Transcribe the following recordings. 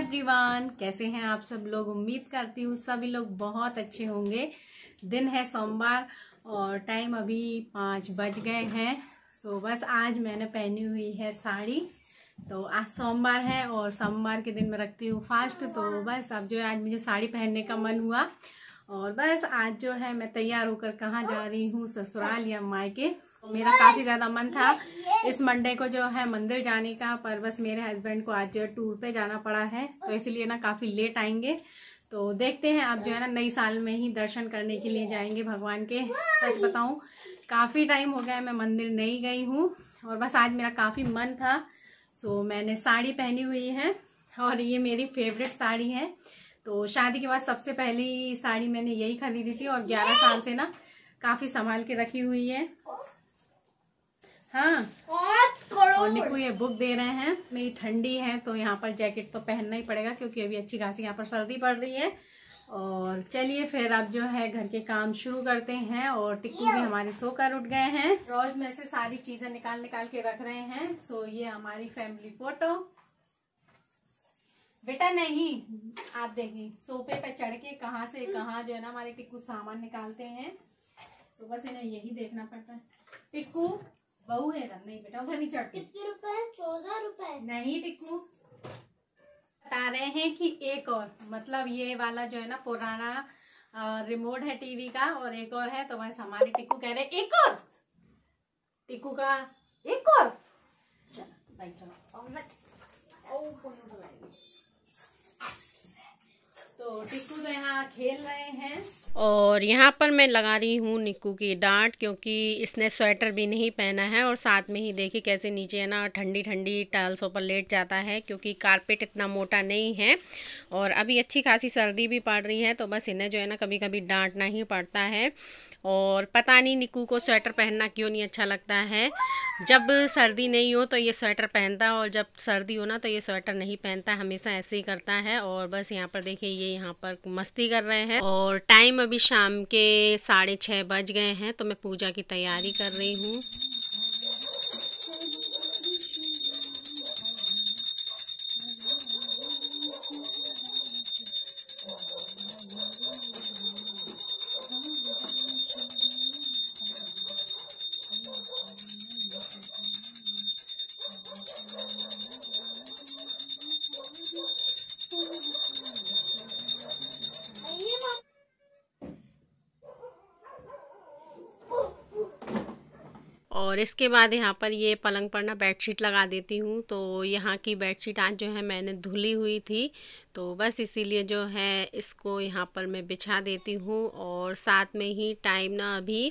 everyone कैसे हैं आप सब लोग उम्मीद करती हूँ सभी लोग बहुत अच्छे होंगे दिन है सोमवार और टाइम अभी पाँच बज गए हैं सो बस आज मैंने पहनी हुई है साड़ी तो आज सोमवार है और सोमवार के दिन मैं रखती हूँ फास्ट तो बस अब जो है आज मुझे साड़ी पहनने का मन हुआ और बस आज जो है मैं तैयार होकर कहाँ जा रही हूँ ससुराल या मायके मेरा काफी ज्यादा मन था इस मंडे को जो है मंदिर जाने का पर बस मेरे हस्बैंड को आज जो है टूर पे जाना पड़ा है तो इसलिए ना काफी लेट आएंगे तो देखते हैं आप जो है ना नई साल में ही दर्शन करने के लिए जाएंगे भगवान के सच बताऊं काफी टाइम हो गया है मैं मंदिर नहीं गई हूँ और बस आज मेरा काफी मन था सो मैंने साड़ी पहनी हुई है और ये मेरी फेवरेट साड़ी है तो शादी के बाद सबसे पहली साड़ी मैंने यही खरीदी थी और ग्यारह साल से ना काफी संभाल के रखी हुई है हाँ और निकू ये बुक दे रहे हैं मेरी ठंडी है तो यहाँ पर जैकेट तो पहनना ही पड़ेगा क्योंकि अभी अच्छी खासी यहाँ पर सर्दी पड़ रही है और चलिए फिर अब जो है घर के काम शुरू करते हैं और टिक्कू भी हमारे सोकर उठ गए हैं रोज में से सारी चीजें निकाल निकाल के रख रहे हैं सो ये हमारी फैमिली फोटो बेटा नहीं आप देखें सोफे पे चढ़ के कहा से कहा जो है ना हमारे टिक्कू सामान निकालते हैं सुबह बस इन्हें यही देखना पड़ता है टिक्कू बहू है ना नहीं बेटा उधर नहीं चढ़ती कितने रुपए चौदह रुपए नहीं टिक्कू बता रहे हैं कि एक और मतलब ये वाला जो है ना पुराना रिमोट है टीवी का और एक और है तो वह हमारे टिक्कू कह रहे एक और टिक्कू का एक और चलो भाई चलो तो टिक्कू तो यहाँ खेल रहे हैं और यहाँ पर मैं लगा रही हूँ निक्कू की डांट क्योंकि इसने स्वेटर भी नहीं पहना है और साथ में ही देखिए कैसे नीचे है ना ठंडी ठंडी टाइल्सों पर लेट जाता है क्योंकि कारपेट इतना मोटा नहीं है और अभी अच्छी खासी सर्दी भी पड़ रही है तो बस इन्हें जो है ना कभी कभी डांटना ही पड़ता है और पता नहीं निक्कू को स्वेटर पहनना क्यों नहीं अच्छा लगता है जब सर्दी नहीं हो तो ये स्वेटर पहनता है और जब सर्दी हो ना तो ये स्वेटर नहीं पहनता हमेशा ऐसे ही करता है और बस यहाँ पर देखिए ये यहाँ पर मस्ती कर रहे हैं और टाइम अभी शाम के साढ़े छः बज गए हैं तो मैं पूजा की तैयारी कर रही हूँ और इसके बाद यहाँ पर ये पलंग पर ना बेडशीट लगा देती हूँ तो यहाँ की बेडशीट आज जो है मैंने धुली हुई थी तो बस इसीलिए जो है इसको यहाँ पर मैं बिछा देती हूँ और साथ में ही टाइम ना अभी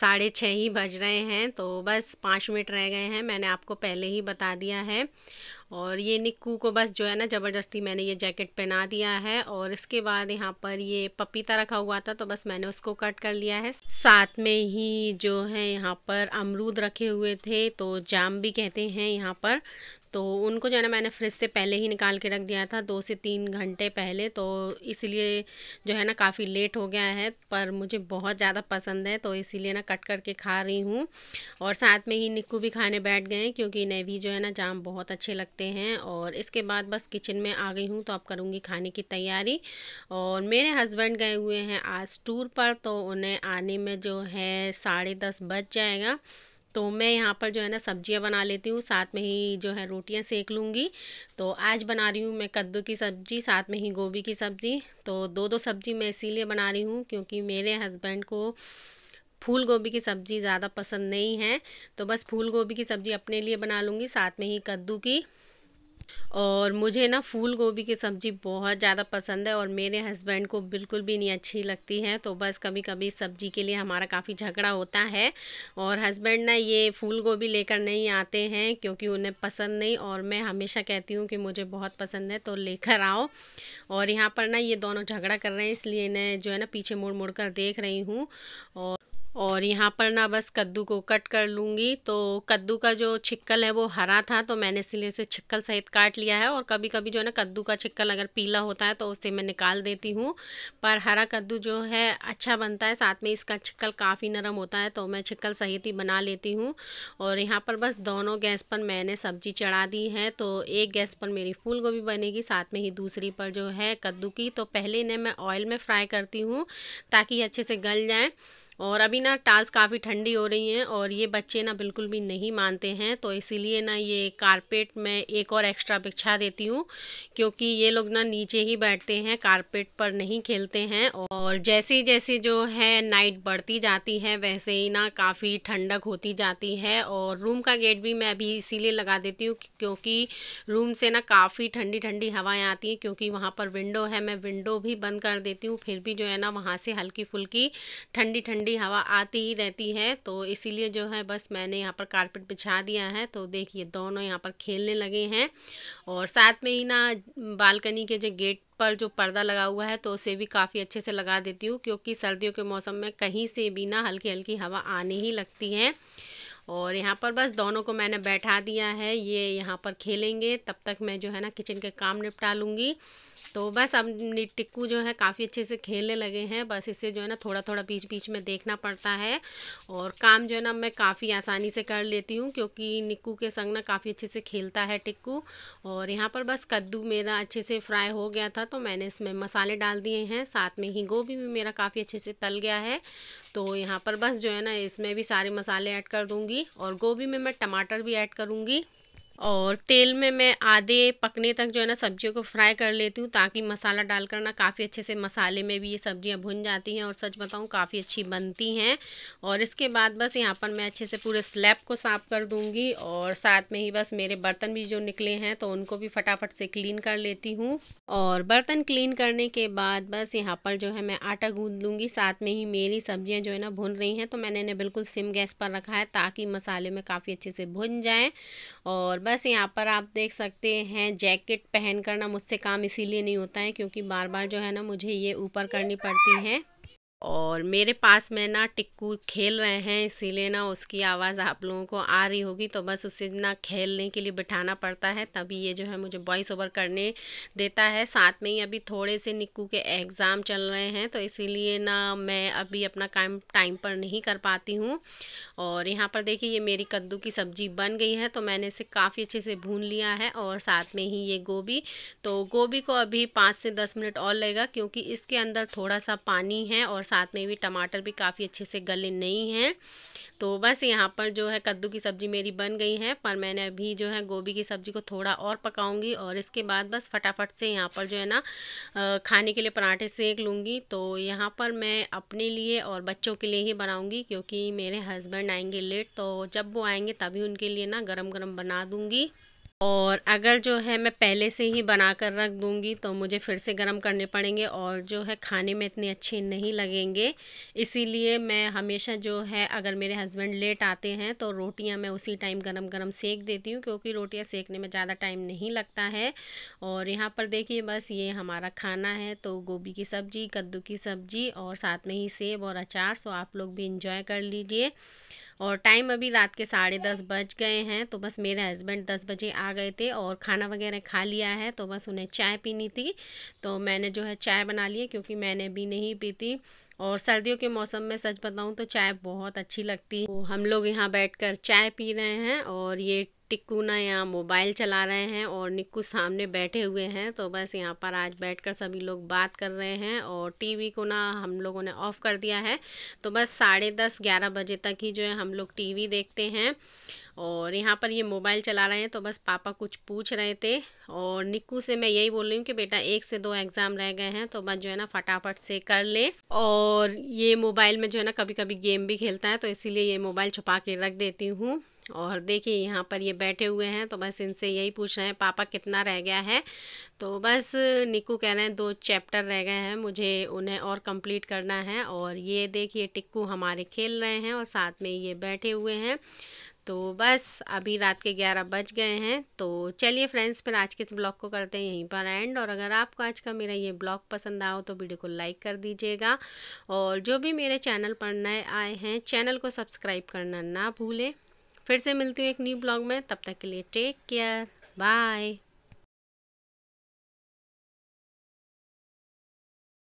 साढ़े छः ही बज रहे हैं तो बस पाँच मिनट रह गए हैं मैंने आपको पहले ही बता दिया है और ये निक्कू को बस जो है ना ज़बरदस्ती मैंने ये जैकेट पहना दिया है और इसके बाद यहाँ पर ये पपीता रखा हुआ था तो बस मैंने उसको कट कर लिया है साथ में ही जो है यहाँ पर अम अमरूद रखे हुए थे तो जाम भी कहते हैं यहाँ पर तो उनको जो है ना मैंने फ्रिज से पहले ही निकाल के रख दिया था दो से तीन घंटे पहले तो इसलिए जो है ना काफ़ी लेट हो गया है पर मुझे बहुत ज़्यादा पसंद है तो इसीलिए ना कट करके खा रही हूँ और साथ में ही निक्कू भी खाने बैठ गए क्योंकि इन्हें भी जो है ना जाम बहुत अच्छे लगते हैं और इसके बाद बस किचन में आ गई हूँ तो अब करूँगी खाने की तैयारी और मेरे हस्बैंड गए हुए हैं आज टूर पर तो उन्हें आने में जो है साढ़े दस बज जाएगा तो मैं यहाँ पर जो है ना सब्जियाँ बना लेती हूँ साथ में ही जो है रोटियाँ सेक लूँगी तो आज बना रही हूँ मैं कद्दू की सब्ज़ी साथ में ही गोभी की सब्ज़ी तो दो दो सब्ज़ी मैं इसीलिए बना रही हूँ क्योंकि मेरे हस्बैंड को फूल गोभी की सब्ज़ी ज़्यादा पसंद नहीं है तो बस फूल गोभी की सब्ज़ी अपने लिए बना लूँगी साथ में ही कद्दू की और मुझे ना फूल गोभी की सब्ज़ी बहुत ज़्यादा पसंद है और मेरे हस्बैंड को बिल्कुल भी नहीं अच्छी लगती है तो बस कभी कभी सब्ज़ी के लिए हमारा काफ़ी झगड़ा होता है और हस्बैंड ना ये फूल गोभी लेकर नहीं आते हैं क्योंकि उन्हें पसंद नहीं और मैं हमेशा कहती हूँ कि मुझे बहुत पसंद है तो लेकर आओ और यहाँ पर ना ये दोनों झगड़ा कर रहे हैं इसलिए इन्हें जो है ना पीछे मुड़ मुड़ कर देख रही हूँ और और यहाँ पर ना बस कद्दू को कट कर लूँगी तो कद्दू का जो छिक्कल है वो हरा था तो मैंने इसीलिए इसे छिक्कल सहित काट लिया है और कभी कभी जो है ना कद्दू का छिक्कल अगर पीला होता है तो उसे मैं निकाल देती हूँ पर हरा कद्दू जो है अच्छा बनता है साथ में इसका छिक्कल काफ़ी नरम होता है तो मैं छिक्कल सहित ही बना लेती हूँ और यहाँ पर बस दोनों गैस पर मैंने सब्जी चढ़ा दी है तो एक गैस पर मेरी फूल गोभी बनेगी साथ में ही दूसरी पर जो है कद्दू की तो पहले इन्हें मैं ऑयल में फ्राई करती हूँ ताकि अच्छे से गल जाएँ और अभी ना टाल्स काफ़ी ठंडी हो रही हैं और ये बच्चे ना बिल्कुल भी नहीं मानते हैं तो इसीलिए ना ये कारपेट मैं एक और एक्स्ट्रा बिछा देती हूँ क्योंकि ये लोग ना नीचे ही बैठते हैं कारपेट पर नहीं खेलते हैं और जैसे जैसे जो है नाइट बढ़ती जाती है वैसे ही ना काफ़ी ठंडक होती जाती है और रूम का गेट भी मैं अभी इसीलिए लगा देती हूँ क्योंकि रूम से ना काफ़ी ठंडी ठंडी हवाएँ आती हैं क्योंकि वहाँ पर विंडो है मैं विंडो भी बंद कर देती हूँ फिर भी जो है ना वहाँ से हल्की फुल्की ठंडी ठंडी ठंडी हवा आती ही रहती है तो इसीलिए जो है बस मैंने यहाँ पर कारपेट बिछा दिया है तो देखिए दोनों यहाँ पर खेलने लगे हैं और साथ में ही ना बालकनी के जो गेट पर जो पर्दा लगा हुआ है तो उसे भी काफ़ी अच्छे से लगा देती हूँ क्योंकि सर्दियों के मौसम में कहीं से भी ना हल्की हल्की हवा आने ही लगती है और यहाँ पर बस दोनों को मैंने बैठा दिया है ये यहाँ पर खेलेंगे तब तक मैं जो है ना किचन के काम निपटा लूँगी तो बस अब टिक्कू जो है काफ़ी अच्छे से खेलने लगे हैं बस इसे जो है ना थोड़ा थोड़ा बीच बीच में देखना पड़ता है और काम जो है ना मैं काफ़ी आसानी से कर लेती हूँ क्योंकि निक्कू के संग ना काफ़ी अच्छे से खेलता है टिक्कू और यहाँ पर बस कद्दू मेरा अच्छे से फ्राई हो गया था तो मैंने इसमें मसाले डाल दिए हैं साथ में ही गोभी भी मेरा काफ़ी अच्छे से तल गया है तो यहाँ पर बस जो है ना इसमें भी सारे मसाले ऐड कर दूँगी और गोभी में मैं टमाटर भी ऐड करूँगी और तेल में मैं आधे पकने तक जो है ना सब्जियों को फ्राई कर लेती हूँ ताकि मसाला डालकर ना काफ़ी अच्छे से मसाले में भी ये सब्जियाँ भुन जाती हैं और सच बताऊँ काफ़ी अच्छी बनती हैं और इसके बाद बस यहाँ पर मैं अच्छे से पूरे स्लैब को साफ़ कर दूँगी और साथ में ही बस मेरे बर्तन भी जो निकले हैं तो उनको भी फटाफट से क्लीन कर लेती हूँ और बर्तन क्लीन करने के बाद बस यहाँ पर जो है मैं आटा गूँध लूँगी साथ में ही मेरी सब्जियाँ जो है ना भुन रही हैं तो मैंने इन्हें बिल्कुल सिम गैस पर रखा है ताकि मसाले में काफ़ी अच्छे से भुन जाएँ और बस यहाँ पर आप देख सकते हैं जैकेट पहन कर ना मुझसे काम इसीलिए नहीं होता है क्योंकि बार बार जो है ना मुझे ये ऊपर करनी पड़ती है और मेरे पास में ना टिक्कू खेल रहे हैं इसीलिए ना उसकी आवाज़ आप लोगों को आ रही होगी तो बस उसे ना खेलने के लिए बिठाना पड़ता है तभी ये जो है मुझे वॉइस ओवर करने देता है साथ में ही अभी थोड़े से निक्कू के एग्ज़ाम चल रहे हैं तो इसीलिए ना मैं अभी अपना काम टाइम पर नहीं कर पाती हूँ और यहाँ पर देखिए ये मेरी कद्दू की सब्ज़ी बन गई है तो मैंने इसे काफ़ी अच्छे से भून लिया है और साथ में ही ये गोभी तो गोभी को अभी पाँच से दस मिनट और लगेगा क्योंकि इसके अंदर थोड़ा सा पानी है और साथ में भी टमाटर भी काफ़ी अच्छे से गले नहीं हैं तो बस यहाँ पर जो है कद्दू की सब्ज़ी मेरी बन गई है पर मैंने अभी जो है गोभी की सब्ज़ी को थोड़ा और पकाऊंगी और इसके बाद बस फटाफट से यहाँ पर जो है ना खाने के लिए पराठे सेक लूँगी तो यहाँ पर मैं अपने लिए और बच्चों के लिए ही बनाऊँगी क्योंकि मेरे हस्बैंड आएंगे लेट तो जब वो आएंगे तभी उनके लिए ना गरम गरम बना दूँगी और अगर जो है मैं पहले से ही बना कर रख दूँगी तो मुझे फिर से गर्म करने पड़ेंगे और जो है खाने में इतने अच्छे नहीं लगेंगे इसीलिए मैं हमेशा जो है अगर मेरे हस्बैंड लेट आते हैं तो रोटियां मैं उसी टाइम गरम गरम सेक देती हूँ क्योंकि रोटियां सेकने में ज़्यादा टाइम नहीं लगता है और यहाँ पर देखिए बस ये हमारा खाना है तो गोभी की सब्ज़ी कद्दू की सब्ज़ी और साथ में ही सेब और अचार सो आप लोग भी इंजॉय कर लीजिए और टाइम अभी रात के साढ़े दस बज गए हैं तो बस मेरे हस्बैंड दस बजे आ गए थे और खाना वगैरह खा लिया है तो बस उन्हें चाय पीनी थी तो मैंने जो है चाय बना ली है क्योंकि मैंने भी नहीं पीती और सर्दियों के मौसम में सच बताऊँ तो चाय बहुत अच्छी लगती है तो हम लोग यहाँ बैठ कर चाय पी रहे हैं और ये टिक्कू ना यहाँ मोबाइल चला रहे हैं और निक्कू सामने बैठे हुए हैं तो बस यहाँ पर आज बैठकर सभी लोग बात कर रहे हैं और टीवी को ना हम लोगों ने ऑफ़ कर दिया है तो बस साढ़े दस ग्यारह बजे तक ही जो है हम लोग टीवी देखते हैं और यहाँ पर ये मोबाइल चला रहे हैं तो बस पापा कुछ पूछ रहे थे और निक्कू से मैं यही बोल रही हूँ कि बेटा एक से दो एग्ज़ाम रह गए हैं तो बस जो है ना फटाफट से कर ले और ये मोबाइल में जो है ना कभी कभी गेम भी खेलता है तो इसीलिए ये मोबाइल छुपा के रख देती हूँ और देखिए यहाँ पर ये बैठे हुए हैं तो बस इनसे यही पूछ रहे हैं पापा कितना रह गया है तो बस निकू कह रहे हैं दो चैप्टर रह गए हैं मुझे उन्हें और कंप्लीट करना है और ये देखिए टिक्कू हमारे खेल रहे हैं और साथ में ये बैठे हुए हैं तो बस अभी रात के 11 बज गए हैं तो चलिए फ्रेंड्स फिर आज के इस ब्लॉग को करते हैं यहीं पर एंड और अगर आपको आज का मेरा ये ब्लॉग पसंद आओ तो वीडियो को लाइक कर दीजिएगा और जो भी मेरे चैनल पर नए आए हैं चैनल को सब्सक्राइब करना ना भूलें फिर से मिलती हूँ एक न्यू ब्लॉग में तब तक के लिए टेक केयर बाय